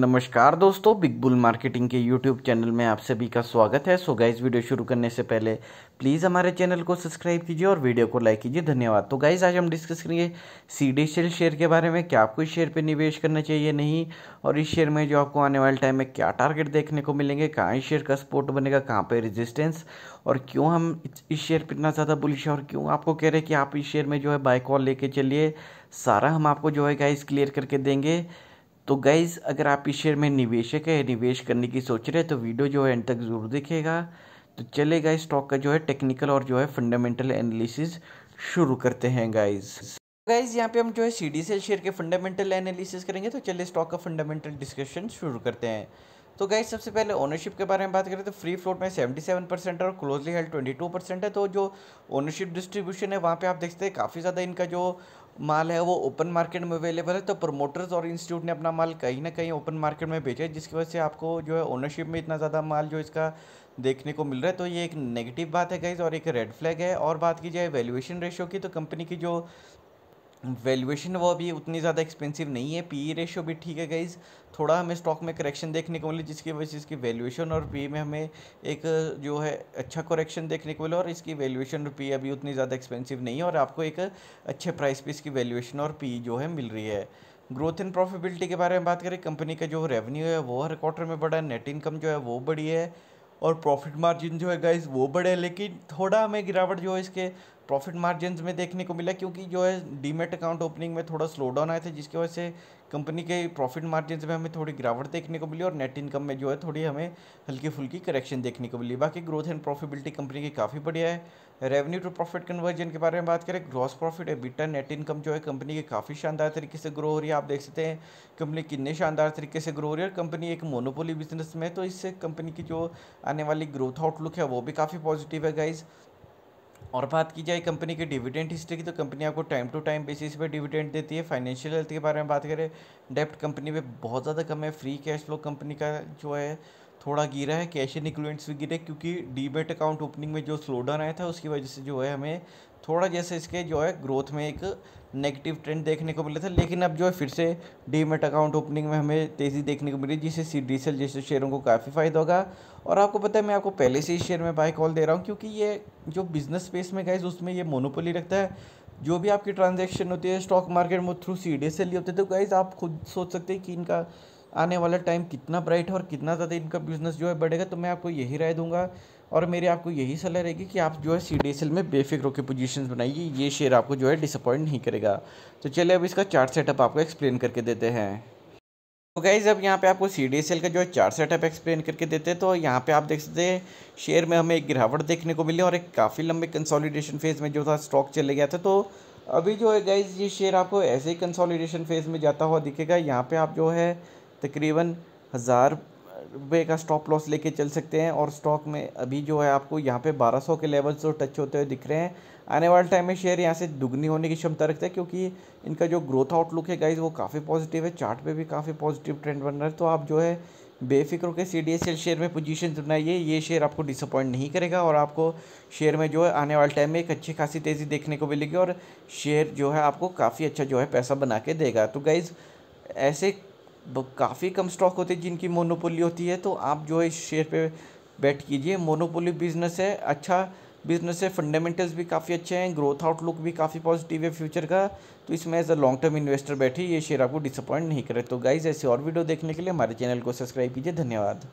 नमस्कार दोस्तों Big Bull Marketing के यूट्यूब चैनल में आप सभी का स्वागत है सो गाइज वीडियो शुरू करने से पहले प्लीज़ हमारे चैनल को सब्सक्राइब कीजिए और वीडियो को लाइक कीजिए धन्यवाद तो गाइज आज हम डिस्कस करेंगे सीडी सेल शेयर के बारे में क्या आपको इस शेयर पे निवेश करना चाहिए नहीं और इस शेयर में जो आपको आने वाले टाइम में क्या टारगेट देखने को मिलेंगे कहाँ इस शेयर का सपोर्ट बनेगा कहाँ पर रजिस्टेंस और क्यों हम इस शेयर पर इतना ज़्यादा बुलिश है और क्यों आपको कह रहे हैं कि आप इस शेयर में जो है बाइक और लेके चलिए सारा हम आपको जो है गाइज क्लियर करके देंगे तो गाइज़ अगर आप इस शेयर में निवेशक है निवेश करने की सोच रहे हैं तो वीडियो जो है एंड तक ज़रूर देखेगा तो चले गाइज स्टॉक का जो है टेक्निकल और जो है फंडामेंटल एनालिसिस शुरू करते हैं गाइज गाइज यहाँ पे हम जो है सी डी सेल शेयर के फंडामेंटल एनालिसिस करेंगे तो चले स्टॉक का फंडामेंटल डिस्कशन शुरू करते हैं तो गाइज सबसे पहले ओनरशिप के बारे में बात करें तो फ्री फ्लोट में 77 परसेंट और क्लोजली हेल्ड 22 परसेंट है तो जो ओनरशिप डिस्ट्रीब्यूशन है वहाँ पे आप देखते हैं काफ़ी ज़्यादा इनका जो माल है वो ओपन मार्केट में अवेलेबल है तो प्रमोटर्स और इंस्टीट्यूट ने अपना माल कहीं ना कहीं ओपन मार्केट में बेचा है जिसकी वजह से आपको जो है ओनरशिप में इतना ज़्यादा माल जो इसका देखने को मिल रहा है तो ये एक नेगेटिव बात है गाइज और एक रेड फ्लैग है और बात की जाए वैल्यूएशन रेशियो की तो कंपनी की जो वैल्यूएशन वो अभी उतनी ज़्यादा एक्सपेंसिव नहीं है पी रेशियो e भी ठीक है गाइज थोड़ा हमें स्टॉक में करेक्शन देखने को मिली जिसकी वजह से इसकी वैल्यूएशन और पी e में हमें एक जो है अच्छा करेक्शन देखने को मिला और इसकी वैल्यूएशन और पी अभी उतनी ज़्यादा एक्सपेंसिव नहीं है और आपको एक अच्छे प्राइस पर इसकी वैल्यूएशन और पी e जो है मिल रही है ग्रोथ एंड प्रॉफिटेबिलिटी के बारे में बात करें कंपनी का जो रेवेन्यू है वो हर क्वार्टर में बढ़ा है नेट इनकम जो है वो बढ़ी है और प्रॉफिट मार्जिन जो है गाइज वो बढ़े लेकिन थोड़ा हमें गिरावट जो है इसके प्रॉफिट मार्जिन में देखने को मिला क्योंकि जो है डीमेट अकाउंट ओपनिंग में थोड़ा स्लो डाउन आया था जिसकी वजह से कंपनी के प्रॉफिट मार्जिन में हमें थोड़ी गिरावट देखने को मिली और नेट इनकम में जो है थोड़ी हमें हल्की फुल्की करेक्शन देखने को मिली बाकी ग्रोथ एंड प्रॉफिबिलिटी कंपनी की काफ़ी बढ़िया है रेवेन्यू टू प्रॉफिट कन्वर्जन के बारे में बात करें gross profit EBITDA net income जो है कंपनी की काफ़ी शानदार तरीके से ग्रो हो रही है आप देख सकते हैं कंपनी कितने शानदार तरीके से ग्रो हो रही है और कंपनी एक मोनोपोली बिजनेस में तो इससे कंपनी की जो आने वाली ग्रोथ आउटलुक है वो भी काफ़ी पॉजिटिव है गाइज़ और बात की जाए कंपनी के डिविडेंड हिस्ट्री की तो कंपनी आपको टाइम टू टाइम बेसिस पे डिविडेंड देती है फाइनेंशियल हेल्थ के बारे में बात करें डेप्ट कंपनी में बहुत ज़्यादा कम है फ्री कैश फ्लो कंपनी का जो है थोड़ा गिरा है कैश इन इक्विपमेंट्स भी गिरे क्योंकि डीबेट अकाउंट ओपनिंग में जो स्लोडाउन आया था उसकी वजह से जो है हमें थोड़ा जैसे इसके जो है ग्रोथ में एक नेगेटिव ट्रेंड देखने को मिला था लेकिन अब जो है फिर से डीमेट अकाउंट ओपनिंग में हमें तेज़ी देखने को मिली जिससे सी डी जैसे शेयरों को काफ़ी फ़ायदा होगा और आपको पता है मैं आपको पहले से ही शेयर में बाय कॉल दे रहा हूँ क्योंकि ये जो बिज़नेस स्पेस में गए उसमें ये मोनोपोली रखता है जो भी आपकी ट्रांजेक्शन होती है स्टॉक मार्केट में थ्रू सी डी एस होते हैं तो गाइज़ आप खुद सोच सकते हैं कि इनका आने वाला टाइम कितना ब्राइट है और कितना ज़्यादा इनका बिजनेस जो है बढ़ेगा तो मैं आपको यही राय दूंगा और मेरी आपको यही सलाह रहेगी कि आप जो है सी डी एस एल में बेफिक्र के पोजीशंस बनाइए ये शेयर आपको जो है डिसअपॉइंट नहीं करेगा तो चलिए अब इसका चार्ट सेटअप आपको एक्सप्लेन करके देते हैं तो गाइज़ अब यहाँ पे आपको सी डी एस एल का जो है चार सेटअप एक्सप्लेन करके देते हैं तो यहाँ पे आप देख सकते हैं शेयर में हमें एक गिरावट देखने को मिली और एक काफ़ी लंबे कंसोलिडेशन फेज़ में जो था स्टॉक चले गया था तो अभी जो है गाइज़ ये शेयर आपको ऐसे ही कंसोलिडेशन फेज़ में जाता हुआ दिखेगा यहाँ पर आप जो है तकरीबन हज़ार रुपये का स्टॉप लॉस लेके चल सकते हैं और स्टॉक में अभी जो है आपको यहाँ पे 1200 के लेवल जो टच होते हुए दिख रहे हैं आने वाले टाइम में शेयर यहाँ से दुगनी होने की क्षमता रखता है क्योंकि इनका जो ग्रोथ आउटलुक है गाइज वो काफ़ी पॉजिटिव है चार्ट पे भी काफ़ी पॉजिटिव ट्रेंड बन रहा है तो आप जो है बेफिक्र के सी डी शेयर में पोजीशन बनाइए ये शेयर आपको डिसअपॉइंट नहीं करेगा और आपको शेयर में जो है आने वाले टाइम में एक अच्छी खासी तेज़ी देखने को मिलेगी और शेयर जो है आपको काफ़ी अच्छा जो है पैसा बना के देगा तो गाइज़ ऐसे काफ़ी कम स्टॉक होते हैं जिनकी मोनोपोली होती है तो आप जो है इस शेयर पे बैठ कीजिए मोनोपोली बिजनेस है अच्छा बिजनेस है फंडामेंटल्स भी काफ़ी अच्छे हैं ग्रोथ आउटलुक भी काफ़ी पॉजिटिव है फ्यूचर का तो इसमें as a long term investor बैठे ये शेयर आपको डिसअपॉइंट नहीं करे तो गाइज ऐसे और वीडियो देखने के लिए हमारे चैनल को सब्सक्राइब कीजिए धन्यवाद